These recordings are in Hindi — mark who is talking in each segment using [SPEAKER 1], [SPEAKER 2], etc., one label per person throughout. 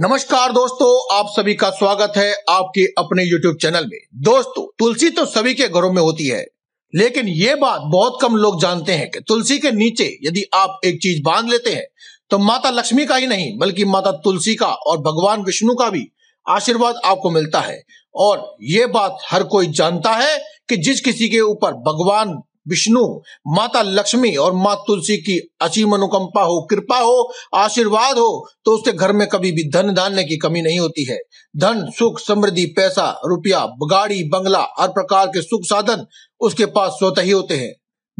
[SPEAKER 1] नमस्कार दोस्तों आप सभी का स्वागत है आपके अपने YouTube चैनल में दोस्तों तुलसी तो सभी के घरों में होती है लेकिन ये बात बहुत कम लोग जानते हैं कि तुलसी के नीचे यदि आप एक चीज बांध लेते हैं तो माता लक्ष्मी का ही नहीं बल्कि माता तुलसी का और भगवान विष्णु का भी आशीर्वाद आपको मिलता है और ये बात हर कोई जानता है कि जिस किसी के ऊपर भगवान विष्णु माता लक्ष्मी और माँ तुलसी की अचीम अनुकंपा हो कृपा हो आशीर्वाद हो तो उसके घर में कभी भी धन धान्य की कमी नहीं होती है धन सुख समृद्धि पैसा रुपया गाड़ी बंगला हर प्रकार के सुख साधन उसके पास स्वतः ही होते हैं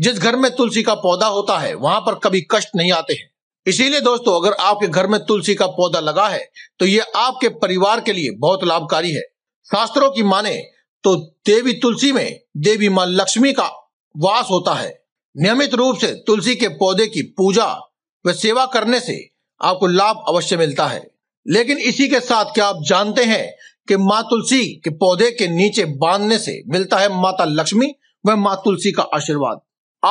[SPEAKER 1] जिस घर में तुलसी का पौधा होता है वहां पर कभी कष्ट नहीं आते हैं इसीलिए दोस्तों अगर आपके घर में तुलसी का पौधा लगा है तो ये आपके परिवार के लिए बहुत लाभकारी है शास्त्रों की माने तो देवी तुलसी में देवी माँ लक्ष्मी का वास होता है नियमित रूप से तुलसी के पौधे की पूजा व सेवा करने से आपको लाभ अवश्य मिलता है लेकिन इसी के साथ क्या आप जानते हैं कि माँ तुलसी के पौधे के नीचे बांधने से मिलता है माता लक्ष्मी व माँ तुलसी का आशीर्वाद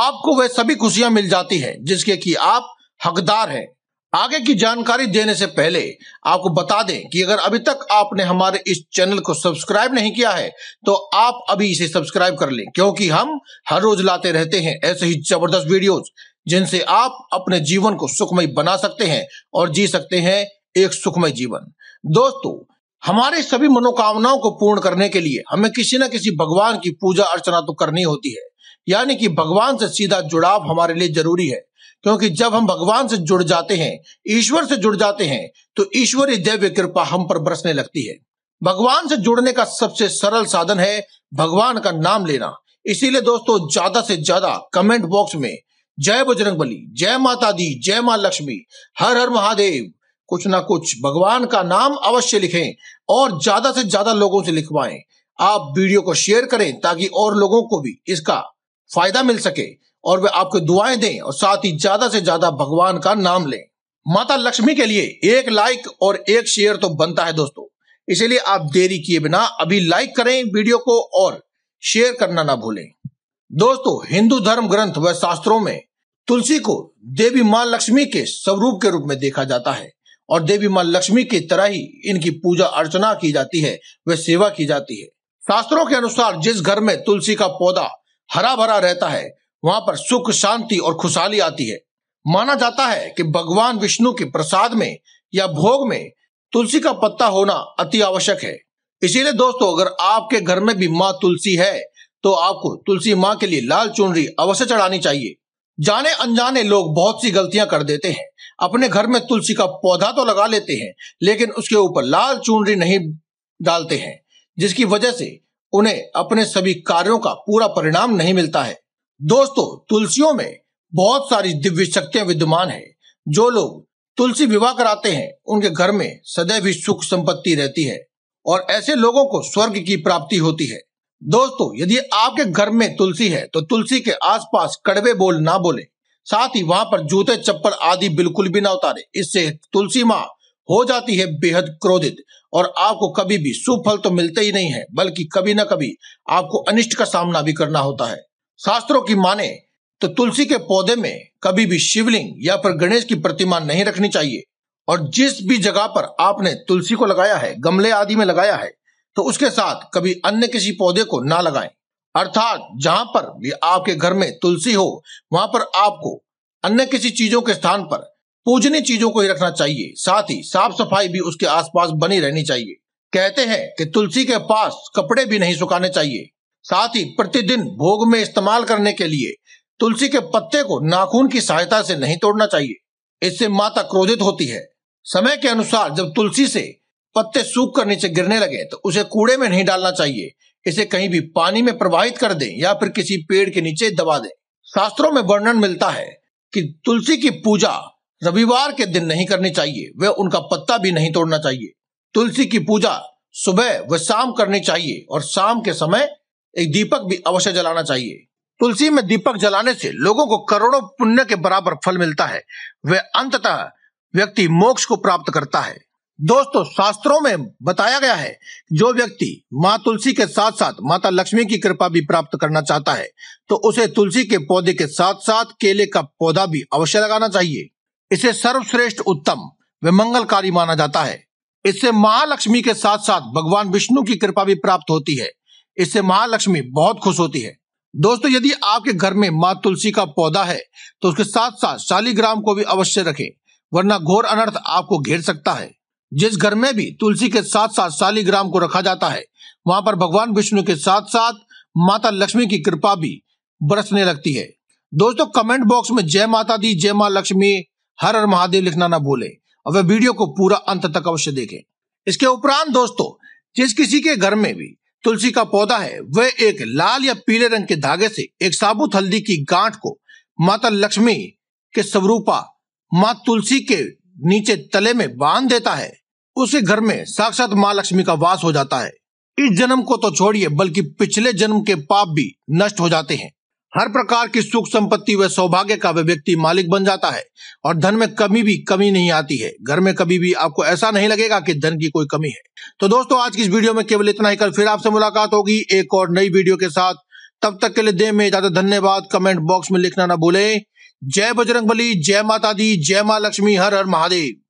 [SPEAKER 1] आपको वह सभी खुशियां मिल जाती है जिसके की आप हकदार हैं आगे की जानकारी देने से पहले आपको बता दें कि अगर अभी तक आपने हमारे इस चैनल को सब्सक्राइब नहीं किया है तो आप अभी इसे सब्सक्राइब कर लें क्योंकि हम हर रोज लाते रहते हैं ऐसे ही जबरदस्त वीडियोस जिनसे आप अपने जीवन को सुखमय बना सकते हैं और जी सकते हैं एक सुखमय जीवन दोस्तों हमारे सभी मनोकामनाओं को पूर्ण करने के लिए हमें किसी न किसी भगवान की पूजा अर्चना तो करनी होती है यानी कि भगवान से सीधा जुड़ाव हमारे लिए जरूरी है क्योंकि जब हम भगवान से जुड़ जाते हैं ईश्वर से जुड़ जाते हैं तो ईश्वरी दैव्य कृपा हम पर बरसने लगती है भगवान से जुड़ने का सबसे सरल साधन है भगवान का नाम लेना इसीलिए दोस्तों ज्यादा से ज्यादा कमेंट बॉक्स में जय बजरंग बली जय माता दी जय माँ लक्ष्मी हर हर महादेव कुछ ना कुछ भगवान का नाम अवश्य लिखें और ज्यादा से ज्यादा लोगों से लिखवाएं आप वीडियो को शेयर करें ताकि और लोगों को भी इसका फायदा मिल सके और वे आपको दुआएं दें और साथ ही ज्यादा से ज्यादा भगवान का नाम लें माता लक्ष्मी के लिए एक लाइक और एक शेयर तो बनता है दोस्तों इसीलिए आप देरी किए बिना अभी लाइक करें वीडियो को और शेयर करना ना भूलें दोस्तों हिंदू धर्म ग्रंथ व शास्त्रों में तुलसी को देवी माँ लक्ष्मी के स्वरूप के रूप में देखा जाता है और देवी माँ लक्ष्मी की तरह ही इनकी पूजा अर्चना की जाती है व सेवा की जाती है शास्त्रों के अनुसार जिस घर में तुलसी का पौधा हरा भरा रहता है वहां पर सुख शांति और खुशहाली आती है माना जाता है कि भगवान विष्णु के प्रसाद में या भोग में तुलसी का पत्ता होना अति आवश्यक है इसीलिए दोस्तों अगर आपके घर में भी माँ तुलसी है तो आपको तुलसी माँ के लिए लाल चुनरी अवश्य चढ़ानी चाहिए जाने अनजाने लोग बहुत सी गलतियां कर देते हैं अपने घर में तुलसी का पौधा तो लगा लेते हैं लेकिन उसके ऊपर लाल चुनरी नहीं डालते हैं जिसकी वजह से उन्हें अपने सभी कार्यों का पूरा परिणाम नहीं मिलता है दोस्तों तुलसियों में बहुत सारी दिव्य शक्तियां विद्यमान है जो लोग तुलसी विवाह कराते हैं उनके घर में सदैव ही सुख संपत्ति रहती है और ऐसे लोगों को स्वर्ग की प्राप्ति होती है दोस्तों यदि आपके घर में तुलसी है तो तुलसी के आसपास कड़वे बोल ना बोले साथ ही वहां पर जूते चप्पल आदि बिल्कुल भी ना उतारे इससे तुलसी माँ हो जाती है बेहद क्रोधित और आपको कभी भी सुफल तो मिलते ही नहीं है बल्कि कभी ना कभी आपको अनिष्ट का सामना भी करना होता है शास्त्रों की माने तो तुलसी के पौधे में कभी भी शिवलिंग या फिर गणेश की प्रतिमा नहीं रखनी चाहिए और जिस भी जगह पर आपने तुलसी को लगाया है गमले आदि में लगाया है तो उसके साथ कभी अन्य किसी पौधे को ना लगाएं अर्थात जहां पर भी आपके घर में तुलसी हो वहां पर आपको अन्य किसी चीजों के स्थान पर पूजनीय चीजों को ही रखना चाहिए साथ ही साफ सफाई भी उसके आसपास बनी रहनी चाहिए कहते हैं कि तुलसी के पास कपड़े भी नहीं सुखाने चाहिए साथ ही प्रतिदिन भोग में इस्तेमाल करने के लिए तुलसी के पत्ते को नाखून की सहायता से नहीं तोड़ना चाहिए इससे माता क्रोधित होती है समय के अनुसार जब तुलसी से पत्ते सूख कर नीचे गिरने लगे तो उसे कूड़े में नहीं डालना चाहिए इसे कहीं भी पानी में प्रवाहित कर दें या फिर किसी पेड़ के नीचे दबा दें शास्त्रों में वर्णन मिलता है कि तुलसी की पूजा रविवार के दिन नहीं करनी चाहिए वह उनका पत्ता भी नहीं तोड़ना चाहिए तुलसी की पूजा सुबह व शाम करनी चाहिए और शाम के समय एक दीपक भी अवश्य जलाना चाहिए तुलसी में दीपक जलाने से लोगों को करोड़ों पुण्य के बराबर फल मिलता है वह अंततः व्यक्ति मोक्ष को प्राप्त करता है दोस्तों शास्त्रों में बताया गया है जो व्यक्ति माँ तुलसी के साथ साथ माता लक्ष्मी की कृपा भी प्राप्त करना चाहता है तो उसे तुलसी के पौधे के साथ साथ केले का पौधा भी अवश्य लगाना चाहिए इसे सर्वश्रेष्ठ उत्तम व मंगलकारी माना जाता है इससे महालक्ष्मी के साथ साथ भगवान विष्णु की कृपा भी प्राप्त होती है इससे महालक्ष्मी बहुत खुश होती है दोस्तों यदि आपके घर में माँ तुलसी का पौधा है तो उसके साथ साथ शालीग्राम को भी अवश्य रखें वरना घोर अनर्थ आपको घेर सकता है जिस घर में भी तुलसी के साथ साथ शालीग्राम को रखा जाता है वहां पर भगवान विष्णु के साथ साथ माता लक्ष्मी की कृपा भी बरसने लगती है दोस्तों कमेंट बॉक्स में जय माता दी जय माँ लक्ष्मी हर हर महादेव लिखना ना भूले और वह वीडियो को पूरा अंत तक अवश्य देखें इसके उपरांत दोस्तों जिस किसी के घर में भी तुलसी का पौधा है वह एक लाल या पीले रंग के धागे से एक साबुत हल्दी की गांठ को माता लक्ष्मी के स्वरूपा माँ तुलसी के नीचे तले में बांध देता है उसे घर में साक्षात माँ लक्ष्मी का वास हो जाता है इस जन्म को तो छोड़िए बल्कि पिछले जन्म के पाप भी नष्ट हो जाते हैं हर प्रकार की सुख संपत्ति व सौभाग्य का वह व्यक्ति मालिक बन जाता है और धन में कमी भी कमी नहीं आती है घर में कभी भी आपको ऐसा नहीं लगेगा कि धन की कोई कमी है तो दोस्तों आज की इस वीडियो में केवल इतना ही कल फिर आपसे मुलाकात होगी एक और नई वीडियो के साथ तब तक के लिए दे में ज्यादा धन्यवाद कमेंट बॉक्स में लिखना ना भूले जय बजरंग बली जय माता दी जय माँ लक्ष्मी हर हर महादेव